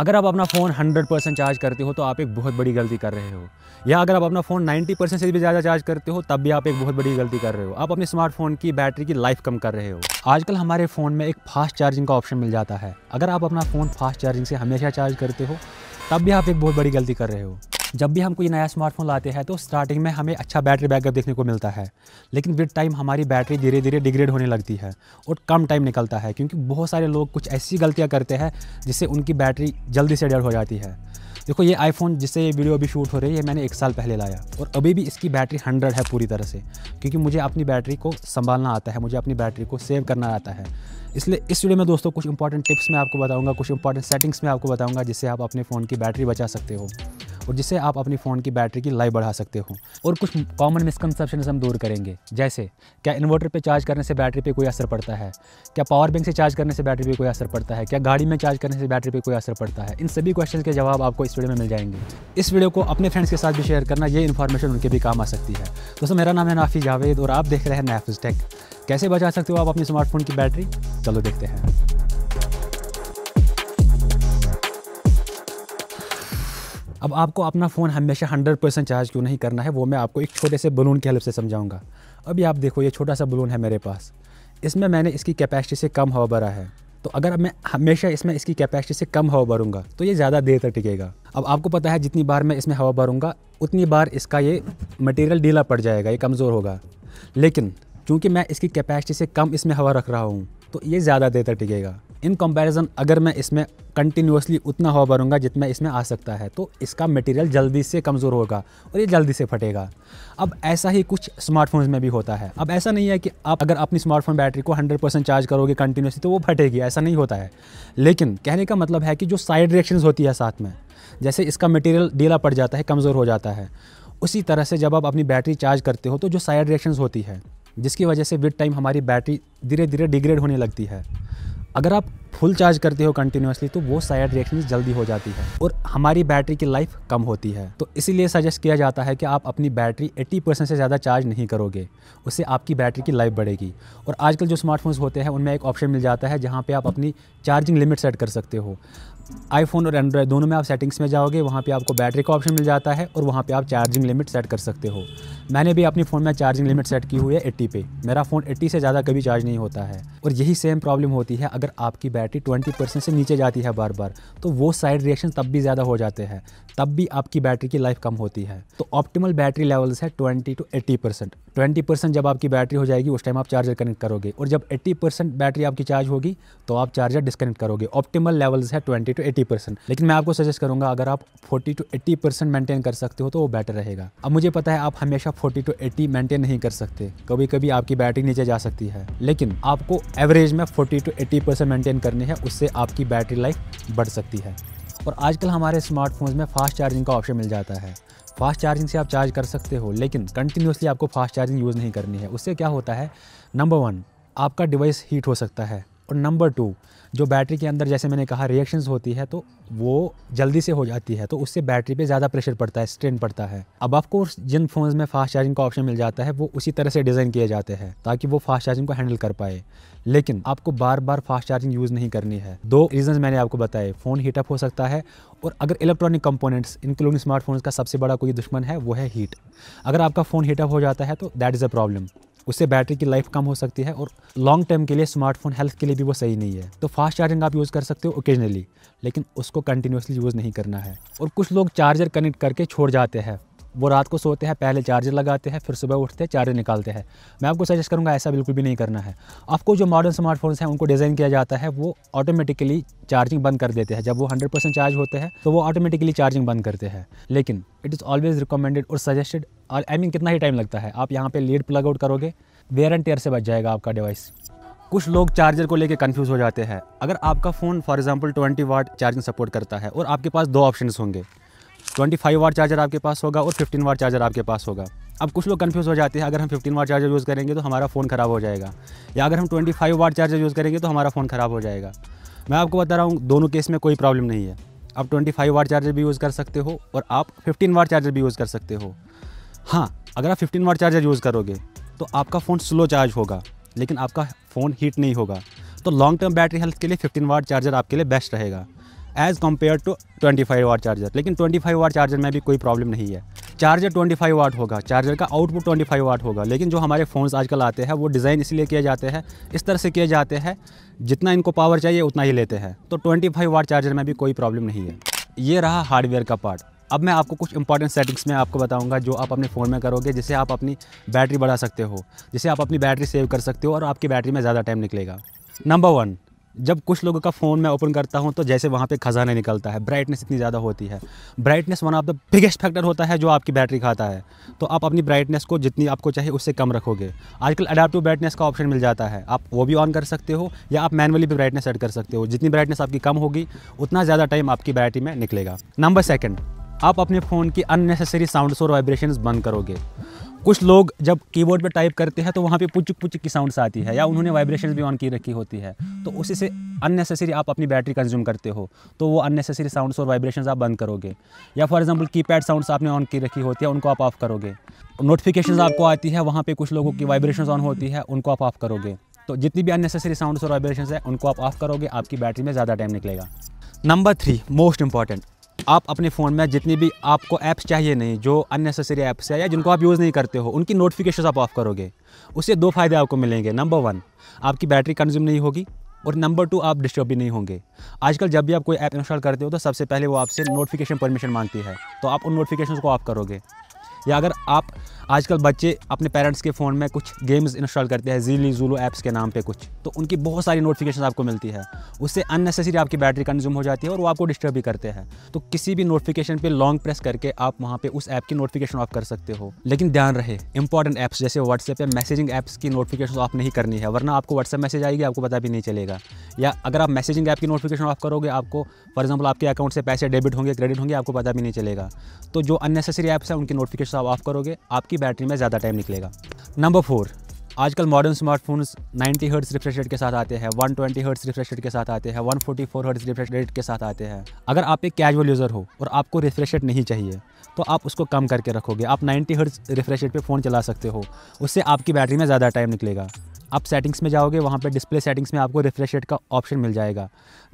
अगर आप अपना फ़ोन 100 परसेंट चार्ज करते हो तो आप एक बहुत बड़ी गलती कर रहे हो या अगर आप अपना फ़ोन 90 परसेंट से भी ज़्यादा चार्ज करते हो तब भी आप एक बहुत बड़ी गलती कर रहे हो आप अपने स्मार्टफोन की बैटरी की लाइफ कम कर रहे हो आजकल हमारे फ़ोन में एक फास्ट चार्जिंग का ऑप्शन मिल जाता है अगर आप अपना फ़ोन फास्ट चार्जिंग से हमेशा चार्ज करते हो तब भी आप एक बहुत बड़ी गलती कर रहे हो जब भी हम कोई नया स्मार्टफोन लाते हैं तो स्टार्टिंग में हमें अच्छा बैटरी बैकअप देखने को मिलता है लेकिन विद टाइम हमारी बैटरी धीरे धीरे डिग्रेड होने लगती है और कम टाइम निकलता है क्योंकि बहुत सारे लोग कुछ ऐसी गलतियाँ करते हैं जिससे उनकी बैटरी जल्दी से डेड हो जाती है देखो ये आईफोन जिससे ये वीडियो अभी शूट हो रही है मैंने एक साल पहले लाया और अभी भी इसकी बैटरी हंड्रेड है पूरी तरह से क्योंकि मुझे अपनी बैटरी को संभालना आता है मुझे अपनी बैटरी को सेव करना आता है इसलिए इस वीडियो में दोस्तों कुछ इंपॉर्टेंट टिप्स मैं आपको बताऊंगा कुछ इंपॉर्टेंट सेटिंग्स में आपको बताऊंगा जिससे आप अपने फ़ोन की बैटरी बचा सकते हो और जिससे आप अपनी फ़ोन की बैटरी की लाइफ बढ़ा सकते हो और कुछ कॉमन मिसकनसेप्शन हम दूर करेंगे जैसे क्या इन्वर्टर पर चार्ज करने से बैटरी पर कोई असर पड़ता है क्या पावर बैंक से चार्ज करने से बैटरी पर कोई असर पड़ता है क्या गाड़ी में चार्ज करने से बैटरी पर कोई असर पड़ता है इन सभी क्वेश्चन के जवाब आपको इस वीडियो में मिल जाएंगे इस वीडियो को अपने फ्रेंड्स के साथ भी शेयर करना ये इन्फॉर्मेशन उनके भी काम आ सकती है दोस्तों मेरा नाम है नाफी जावेद और आप देख रहे हैं नैफिज टेक कैसे बचा सकते हो आप अपने स्मार्टफोन की बैटरी चलो देखते हैं अब आपको अपना फ़ोन हमेशा 100 परसेंट चार्ज क्यों नहीं करना है वो मैं आपको एक छोटे से बलून की हेल्प से समझाऊंगा अभी आप देखो ये छोटा सा बलून है मेरे पास इसमें मैंने इसकी कैपेसिटी से कम हवा भरा है तो अगर मैं हमेशा इसमें इसकी कैपेसिटी से कम हवा भरूंगा तो ये ज़्यादा देर तक टिकेगा अब आपको पता है जितनी बार मैं इसमें हवा भरूंगा उतनी बार इसका ये मटेरियल ढीला पड़ जाएगा ये कमज़ोर होगा लेकिन चूँकि मैं इसकी कैपेसिटी से कम इसमें हवा रख रहा हूँ तो ये ज़्यादा देर तक टिकेगा इन कंपैरिजन अगर मैं इसमें कंटिन्यूसली उतना हवा भरूंगा जितना इसमें आ सकता है तो इसका मटेरियल जल्दी से कमज़ोर होगा और ये जल्दी से फटेगा अब ऐसा ही कुछ स्मार्टफोन्स में भी होता है अब ऐसा नहीं है कि आप अगर अपनी स्मार्टफोन बैटरी को 100% चार्ज करोगे कंटिन्यूसली तो वो फटेगी ऐसा नहीं होता है लेकिन कहने का मतलब है कि जो साइड रिएक्शन होती है साथ में जैसे इसका मटेरियल डीला पड़ जाता है कमज़ोर हो जाता है उसी तरह से जब आप अपनी बैटरी चार्ज करते हो तो जो साइड रिएक्शन होती है जिसकी वजह से विद टाइम हमारी बैटरी धीरे धीरे डिग्रेड होने लगती है अगर आप फुल चार्ज करते हो कंटिन्यूसली तो वो साइड रिएक्शन जल्दी हो जाती है और हमारी बैटरी की लाइफ कम होती है तो इसीलिए सजेस्ट किया जाता है कि आप अपनी बैटरी 80 परसेंट से ज़्यादा चार्ज नहीं करोगे उससे आपकी बैटरी की लाइफ बढ़ेगी और आजकल जो स्मार्टफोन्स होते हैं उनमें एक ऑप्शन मिल जाता है जहाँ पर आप अपनी चार्जिंग लिमिट सेट कर सकते हो आईफोन और एंड्रॉयड दोनों में आप सेटिंग्स में जाओगे वहाँ पे आपको बैटरी का ऑप्शन मिल जाता है और वहाँ पे आप चार्जिंग लिमिट सेट कर सकते हो मैंने भी अपने फ़ोन में चार्जिंग लिमिट सेट की हुई है 80 पे मेरा फ़ोन 80 से ज़्यादा कभी चार्ज नहीं होता है और यही सेम प्रॉब्लम होती है अगर आपकी बैटरी ट्वेंटी परसेंट से नीचे जाती है बार बार तो वो साइड रिएक्शन तब भी ज़्यादा हो जाते हैं तब भी आपकी बैटरी की लाइफ कम होती है तो ऑप्टिमल बैटरी लेवल्स है 20 टू 80 परसेंट ट्वेंटी परसेंट जब आपकी बैटरी हो जाएगी उस टाइम आप चार्जर कनेक्ट करोगे और जब 80 परसेंट बैटरी आपकी चार्ज होगी तो आप चार्जर डिस्कनेक्ट करोगे ऑप्टिमल लेवल्स है 20 टू 80 परसेंट लेकिन मैं आपको सजेस्ट करूंगा अगर आप 40 टू 80 परसेंट मेंटेन कर सकते हो तो वो बेटर रहेगा अब मुझे पता है आप हमेशा 40 टू 80 मेंटेन नहीं कर सकते कभी कभी आपकी बैटरी नीचे जा सकती है लेकिन आपको एवरेज में फोर्टी टू परसेंट मेंटेन करनी है उससे आपकी बैटरी लाइफ बढ़ सकती है और आजकल हमारे स्मार्टफोन्स में फास्ट चार्जिंग का ऑप्शन मिल जाता है फास्ट चार्जिंग से आप चार्ज कर सकते हो लेकिन कंटिन्यूसली आपको फास्ट चार्जिंग यूज़ नहीं करनी है उससे क्या होता है नंबर वन आपका डिवाइस हीट हो सकता है और नंबर टू जो बैटरी के अंदर जैसे मैंने कहा रिएक्शंस होती है तो वो जल्दी से हो जाती है तो उससे बैटरी पे ज़्यादा प्रेशर पड़ता है स्ट्रेन पड़ता है अब ऑफकोर्स जिन फ़ोन्स में फास्ट चार्जिंग का ऑप्शन मिल जाता है वो उसी तरह से डिज़ाइन किए जाते हैं ताकि वो फास्ट चार्जिंग को हैंडल कर पाए लेकिन आपको बार बार फास्ट चार्जिंग यूज़ नहीं करनी है दो रीजन मैंने आपको बताए फ़ोन हीटअप हो सकता है और अगर इलेक्ट्रॉनिक कंपोनेंट्स इंक्लूडिंग स्मार्टफोन का सबसे बड़ा कोई दुश्मन है वो है हीट अगर आपका फ़ोन हीटअप हो जाता है तो दैट इज़ अ प्रॉब्लम उससे बैटरी की लाइफ कम हो सकती है और लॉन्ग टर्म के लिए स्मार्टफोन हेल्थ के लिए भी वो सही नहीं है तो फास्ट चार्जिंग आप यूज़ कर सकते हो ओकेजनली लेकिन उसको कंटिन्यूसली यूज़ नहीं करना है और कुछ लोग चार्जर कनेक्ट करके छोड़ जाते हैं वो रात को सोते हैं पहले चार्जर लगाते हैं फिर सुबह उठते हैं चार्जर निकालते हैं मैं आपको सजेस्ट करूँगा ऐसा बिल्कुल भी नहीं करना है आपको जो मॉडर्न स्मार्टफोन्स हैं उनको डिज़ाइन किया जाता है वो ऑटोमेटिकली चार्जिंग बंद कर देते हैं जब वो 100% चार्ज होते हैं तो वो ऑटोमेटिकली चार्जिंग बंद करते हैं लेकिन इट इज़ ऑलवेज रिकमेंडेड और सजेस्टेड और आई मीन कितना ही टाइम लगता है आप यहाँ पर लीड प्लग आउट करोगे वेयर एंड टेयर से बच जाएगा आपका डिवाइस कुछ लोग चार्जर को लेकर कन्फ्यूज हो जाते हैं अगर आपका phone for example twenty watt charging support करता है और आपके पास दो ऑप्शन होंगे ट्वेंटी फाइव वाट चार्जर आपके पास होगा और फिफ्टीन वाट चार्जर आपके पास होगा अब कुछ लोग कन्फ्यूज़ हो जाते हैं अगर हम फिफ्टीन वाट चार्जर यूज़ करेंगे तो हमारा फ़ोन ख़राब हो जाएगा या अगर हम twenty five watt charger use करेंगे तो हमारा फ़ोन ख़राब हो जाएगा मैं आपको बता रहा हूँ दोनों केस में कोई प्रॉब्लम नहीं है आप ट्वेंटी फाइव वाट चार्जर भी यूज़ कर सकते हो और आप फिफ्टीन वाट चार्जर भी यूज़ कर सकते हो हाँ अगर आप फिफ्टीन वाट चार्जर यूज़ करोगे तो आपका फ़ोन स्लो चार्ज होगा लेकिन आपका फ़ोन हीट नहीं होगा तो लॉन्ग टर्म बैटरी हेल्थ के लिए फिफ्टीन वाट चार्जर आपके लिए बेस्ट रहेगा as compare to twenty five watt charger लेकिन ट्वेंटी फाइव वाट चार्जर में भी कोई प्रॉब्लम नहीं है चार्जर ट्वेंटी फाइव वाट होगा चार्जर का आउटपुट ट्वेंटी फाइव वाट होगा लेकिन जो हमारे फ़ोन्स आजकल आते हैं वो डिज़ाइन इसलिए किए जाते हैं इस तरह से किए जाते हैं जितना इनको पावर चाहिए उतना ही लेते हैं तो ट्वेंटी फाइव वाट चार्जर में भी कोई प्रॉब्लम नहीं है ये रहा हार्डवेयर का पार्ट अब मैं आपको कुछ इंपॉर्टेंट सेटिंग्स में आपको बताऊंगा जो आप अपने फ़ोन में करोगे जिससे आप अपनी बैटरी बढ़ा सकते हो जिससे आप अपनी बैटरी सेव कर सकते हो और आपकी बैटरी में ज़्यादा टाइम निकलेगा नंबर वन जब कुछ लोगों का फ़ोन मैं ओपन करता हूँ तो जैसे वहाँ पे खजाना निकलता है ब्राइटनेस इतनी ज़्यादा होती है brightness one of the biggest factor होता है जो आपकी बैटरी खाता है तो आप अपनी ब्राइटनेस को जितनी आपको चाहिए उससे कम रखोगे आजकल अडाप्टिव ब्राइटनेस का ऑप्शन मिल जाता है आप वो भी ऑन कर सकते हो या आप मैनुअली भी ब्राइटनेस एड कर सकते हो जितनी ब्राइटनेस आपकी कम होगी उतना ज़्यादा टाइम आपकी बैटरी में निकलेगा नंबर सेकेंड आप अपने फ़ोन की अननेसेसरी साउंड्स और वाइब्रेशंस बंद करोगे कुछ लोग जब कीबोर्ड पे टाइप करते हैं तो वहाँ पे पुचक पुचक की साउंड्स आती है या उन्होंने वाइब्रेशन भी ऑन की रखी होती है तो उसी से अननेसेसरी आप अपनी बैटरी कंज्यूम करते हो तो वो अननेसेसरी साउंड्स और वाइब्रेशन आप बंद करोगे या for example keypad sounds आपने ऑन की रखी होती है उनको आप ऑफ करोगे नोटिफिकेशन आपको आती है वहाँ पर कुछ लोगों की वाइब्रेशन ऑन होती है उनको आप ऑफ करोगे तो जितनी भी अननेसेसरी साउंड्स और वाइब्रेशन है उनको आप ऑफ करोगे आपकी बैटरी में ज़्यादा टाइम निकलेगा नंबर थ्री मोस्ट इंपॉर्टेंट आप अपने फ़ोन में जितनी भी आपको ऐप्स चाहिए नहीं जो अननेसेसरी ऐप्स है या जिनको आप यूज़ नहीं करते हो उनकी नोटिफिकेशन आप ऑफ करोगे उससे दो फायदे आपको मिलेंगे नंबर वन आपकी बैटरी कंज्यूम नहीं होगी और नंबर टू आप डिस्टर्ब भी नहीं होंगे आजकल जब भी आप कोई ऐप इंस्टॉल करते हो तो सबसे पहले वो आपसे नोटिफिकेशन परमिशन मांगती है तो आप उन नोटिफिकेशन को ऑफ करोगे या अगर आप आजकल बच्चे अपने पेरेंट्स के फ़ोन में कुछ गेम्स इंस्टॉल करते हैं जीली जूलो ऐप्स के नाम पे कुछ तो उनकी बहुत सारी नोटिफिकेशन आपको मिलती है उससे अननेसेसरी आपकी बैटरी कंज्यूम हो जाती है और वो आपको डिस्टर्ब भी करते हैं तो किसी भी नोटिफिकेशन पे लॉन्ग प्रेस करके आप वहाँ पे उस ऐप की नोटिफिकेशन ऑफ कर सकते हो लेकिन ध्यान रहे इंपॉर्टेंट ऐप्स जैसे व्हाट्सएप या मैसेजिंग ऐप्स की नोटिफिकेशन ऑफ नहीं करनी है वरना आपको व्हाट्सएप मैसेज आएगी आपको पता भी नहीं चलेगा या अगर आप मैसेजिंग ऐप की नोटिफिकेशन ऑफ करोगे आपको फॉर एग्जाम्पल आपके अकाउंट से पैसे डेबिट होंगे क्रेडिट होंगे आपको पता भी नहीं चलेगा तो जो अननेसेसरी ऐप्स हैं उनकी नोटिफिकेशन स्विच आप ऑफ करोगे आपकी बैटरी में ज़्यादा टाइम निकलेगा नंबर फोर आजकल modern smartphones 90 hertz refresh rate के साथ आते हैं 120 ट्वेंटी हर्ट्स रिफ्रेश रेट के साथ आते हैं 144 फोर्टी हर्ट्स रिफ्रेश रेट के साथ आते हैं अगर आप एक कैजुअल यूज़र हो और आपको रिफ्रेश रेट नहीं चाहिए तो आप उसको कम करके रखोगे आप 90 हर्ट्स रिफ्रेश रेट पे फ़ोन चला सकते हो उससे आपकी बैटरी में ज़्यादा टाइम निकलेगा आप सेटिंग्स में जाओगे वहाँ पर डिस्प्ले सेटिंग्स में आपको रिफ्रेश रेट का ऑप्शन मिल जाएगा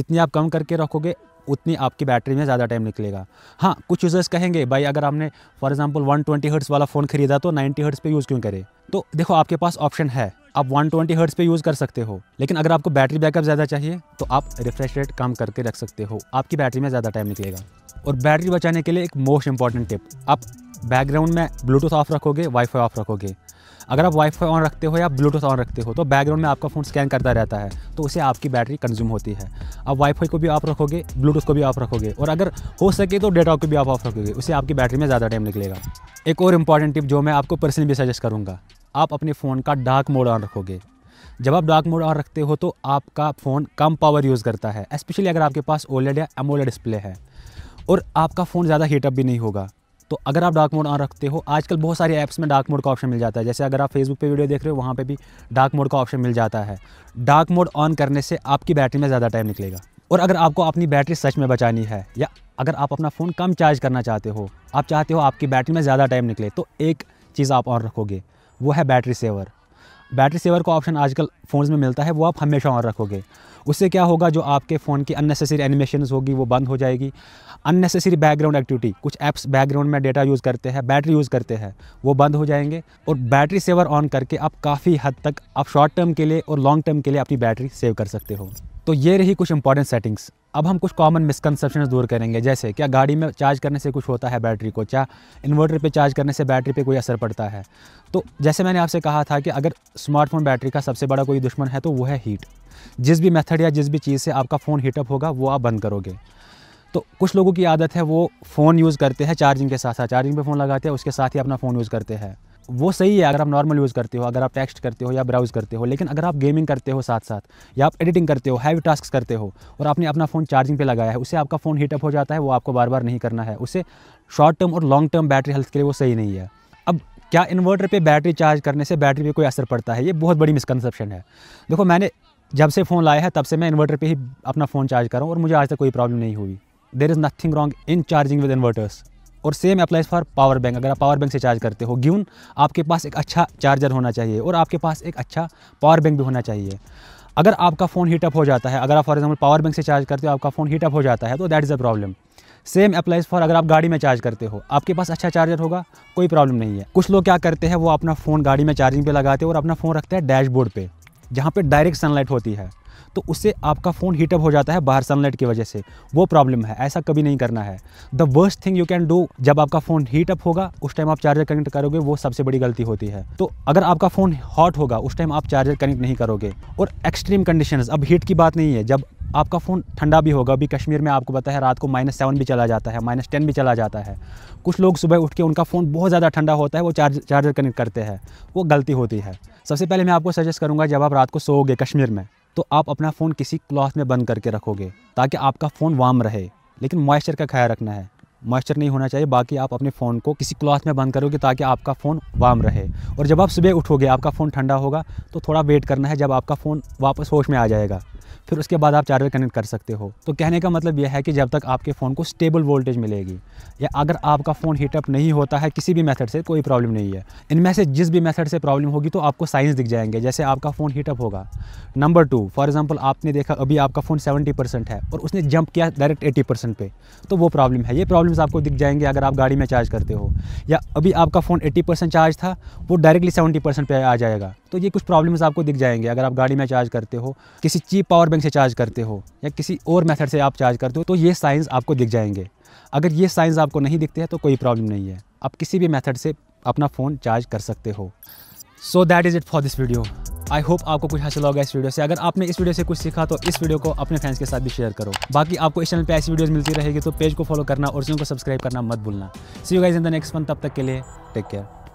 जितनी आप कम करके रखोगे उतनी आपकी बैटरी में ज़्यादा टाइम निकलेगा हाँ कुछ यूज़र्स कहेंगे भाई अगर आपने for example one twenty hertz वाला फ़ोन खरीदा तो नाइन्टी हर्ट्स पे यूज़ क्यों करें तो देखो आपके पास ऑप्शन है आप 120 ट्वेंटी हर्ट्स पे यूज़ कर सकते हो लेकिन अगर आपको बैटरी बैकअप ज़्यादा चाहिए तो आप रिफ्रेश रेट कम करके रख सकते हो आपकी बैटरी में ज़्यादा टाइम निकलेगा और बैटरी बचाने के लिए एक मोस्ट इंपॉर्टेंट टिप आप बैकग्राउंड में ब्लूटूथ ऑफ रखोगे वाईफाई ऑफ रखोगे अगर आप वाईफाई ऑन रखते हो या ब्लूटूथ ऑन रखते हो तो बैकग्राउंड में आपका फ़ोन स्कैन करता रहता है तो उसे आपकी बैटरी कंज्यूम होती है आप वाईफाई को भी आप रखोगे ब्लूटूथ को भी आप रखोगे और अगर हो सके तो डेटा को भी आप ऑफ रखोगे उससे आपकी बैटरी में ज़्यादा टाइम निकलेगा एक और इंपॉर्टेंट टिप जो मैं आपको पर्सनली भी सजेस्ट करूँगा आप अपने फ़ोन का डार्क मोड ऑन रखोगे जब आप डार्क मोड ऑन रखते हो तो आपका फ़ोन कम पावर यूज़ करता है स्पेशली अगर आपके पास ओलेड या एमोलेड डिस्प्ले है और आपका फ़ोन ज़्यादा हीटअप भी नहीं होगा तो अगर आप डार्क मोड ऑन रखते हो आजकल बहुत सारे ऐप्स में डार्क मोड का ऑप्शन मिल जाता है जैसे अगर आप फेसबुक पे वीडियो देख रहे हो वहाँ पे भी डार्क मोड का ऑप्शन मिल जाता है डार्क मोड ऑन करने से आपकी बैटरी में ज़्यादा टाइम निकलेगा और अगर आपको अपनी बैटरी सच में बचानी है या अगर आप अपना फ़ोन कम चार्ज करना चाहते हो आप चाहते हो आपकी बैटरी में ज़्यादा टाइम निकले तो एक चीज़ आप ऑन रखोगे वो है बैटरी सेवर बैटरी सेवर का ऑप्शन आजकल फ़ोन्स में मिलता है वो आप हमेशा ऑन रखोगे उससे क्या होगा जो आपके फ़ोन की अननेसेसरी एनिमेशन होगी वो बंद हो जाएगी अननेसेसरी बैकग्राउंड एक्टिविटी कुछ ऐप्स बैकग्राउंड में डेटा यूज़ करते हैं बैटरी यूज़ करते हैं वो बंद हो जाएंगे और बैटरी सेवर ऑन करके आप काफ़ी हद तक आप शॉर्ट टर्म के लिए और लॉन्ग टर्म के लिए अपनी बैटरी सेव कर सकते हो तो ये रही कुछ इंपॉर्टेंट सेटिंग्स अब हम कुछ कॉमन मिसकनसेप्शन दूर करेंगे जैसे क्या गाड़ी में चार्ज करने से कुछ होता है बैटरी को क्या इन्वर्टर पे चार्ज करने से बैटरी पे कोई असर पड़ता है तो जैसे मैंने आपसे कहा था कि अगर स्मार्टफोन बैटरी का सबसे बड़ा कोई दुश्मन है तो वो है हीट जिस भी मेथड या जिस भी चीज़ से आपका फ़ोन हीटअप होगा वो आप बंद करोगे तो कुछ लोगों की आदत है वो फ़ोन यूज़ करते हैं चार्जिंग के साथ साथ चार्जिंग पे फ़ोन लगाते हैं उसके साथ ही अपना फ़ोन यूज़ करते हैं वो सही है अगर आप नॉर्मल यूज़ करते हो अगर आप टेक्स्ट करते हो या ब्राउज़ करते हो लेकिन अगर आप गेमिंग करते हो साथ साथ या आप एडिटिंग करते हो हैवी टास्क करते हो और आपने अपना फ़ोन चार्जिंग पे लगाया है उससे आपका फ़ोन हीटअप हो जाता है वो आपको बार बार नहीं करना है उससे शॉर्ट टर्म और लॉन्ग टर्म बैटरी हेल्थ के लिए वो सही नहीं है अब क्या इन्वर्टर पर बैटरी चार्ज करने से बैटरी पर कोई असर पड़ता है ये बहुत बड़ी मिसकनसप्शन है देखो मैंने जब से फ़ोन लाया है तब से मैं इन्वर्टर पर ही अपना फ़ोन चार्ज कर रहा हूँ और मुझे आज तक कोई प्रॉब्लम नहीं हुई there is nothing wrong in charging with inverters और same applies for power bank अगर आप पावर बैंक से चार्ज करते हो गिवन आपके पास एक अच्छा चार्जर होना चाहिए और आपके पास एक अच्छा पावर बैंक भी होना चाहिए अगर आपका फ़ोन हीटअप हो जाता है अगर आप फॉर एग्जाम्पल पावर बैंक से चार्ज करते हो आपका फ़ोन हीटअप हो जाता है तो that is a problem same applies for अगर आप गाड़ी में चार्ज करते हो आपके पास अच्छा चार्जर होगा कोई प्रॉब्लम नहीं है कुछ लोग क्या करते हैं वो अपना फ़ोन गाड़ी में चार्जिंग पे लगाते हैं और अपना फ़ोन रखते हैं डैशबोर्ड पे जहाँ पे डायरेक्ट सनलाइट होती है तो उससे आपका फ़ोन हीटअप हो जाता है बाहर सनलाइट की वजह से वो प्रॉब्लम है ऐसा कभी नहीं करना है the worst thing you can do जब आपका फ़ोन हीटअप होगा उस टाइम आप चार्जर कनेक्ट करोगे वो सबसे बड़ी गलती होती है तो अगर आपका फ़ोन हॉट होगा उस टाइम आप चार्जर कनेक्ट नहीं करोगे और एक्सट्रीम कंडीशन अब हीट की बात नहीं है जब आपका फ़ोन ठंडा भी होगा अभी कश्मीर में आपको पता है रात को माइनस सेवन भी चला जाता है माइनस टेन भी चला जाता है कुछ लोग सुबह उठ के उनका फ़ोन बहुत ज़्यादा ठंडा होता है वो चार्ज चार्जर कनेक्ट करते हैं वो गलती होती है सबसे पहले मैं आपको सजेस्ट करूँगा जब आप रात को सोओगे कश्मीर में तो आप अपना फ़ोन किसी क्लॉथ में बंद करके रखोगे ताकि आपका फ़ोन वार्म रहे लेकिन मॉइस्चर का ख्याल रखना है मॉइस्चर नहीं होना चाहिए बाकी आप अपने फ़ोन को किसी क्लॉथ में बंद करोगे ताकि आपका फ़ोन वार्म रहे और जब आप सुबह उठोगे आपका फ़ोन ठंडा होगा तो थोड़ा वेट करना है जब आपका फ़ोन वापस होश में आ जाएगा फिर उसके बाद आप चार्जर कनेक्ट कर सकते हो तो कहने का मतलब यह है कि जब तक आपके फ़ोन को स्टेबल वोल्टेज मिलेगी या अगर आपका फ़ोन हीटअप नहीं होता है किसी भी मेथड से कोई प्रॉब्लम नहीं है इनमें से जिस भी मेथड से प्रॉब्लम होगी तो आपको साइंस दिख जाएंगे जैसे आपका फ़ोन हीटअप होगा नंबर टू फॉर एग्जाम्पल आपने देखा अभी आपका फ़ोन सेवेंटी है और उसने जंप किया डायरेक्ट एटी पे तो वो प्रॉब्लम है ये प्रॉब्लम्स आपको दिख जाएंगे अगर आप गाड़ी में चार्ज करते हो या अभी आपका फ़ोन एट्टी चार्ज था वो डायरेक्टली सेवेंटी पे आ जाएगा तो ये कुछ प्रॉब्लम्स आपको दिख जाएंगे अगर आप गाड़ी में चार्ज करते हो किसी चीप पावर बैंक से चार्ज करते हो या किसी और मेथड से आप चार्ज करते हो तो ये साइंस आपको दिख जाएंगे अगर ये साइंस आपको नहीं दिखते हैं तो कोई प्रॉब्लम नहीं है आप किसी भी मेथड से अपना फ़ोन चार्ज कर सकते हो so that is it for this video I hope आपको कुछ हासिल होगा इस वीडियो से अगर आपने इस वीडियो से कुछ सीखा तो इस वीडियो को अपने फ्रेंड्स के साथ भी शेयर करो बाकी आपको इस चैनल पे ऐसी वीडियोस मिलती रहेगी तो पेज को फॉलो करना और चैनल को सब्सक्राइब करना मत भूलना see you guys in the next one तब तक के लिए टेक केयर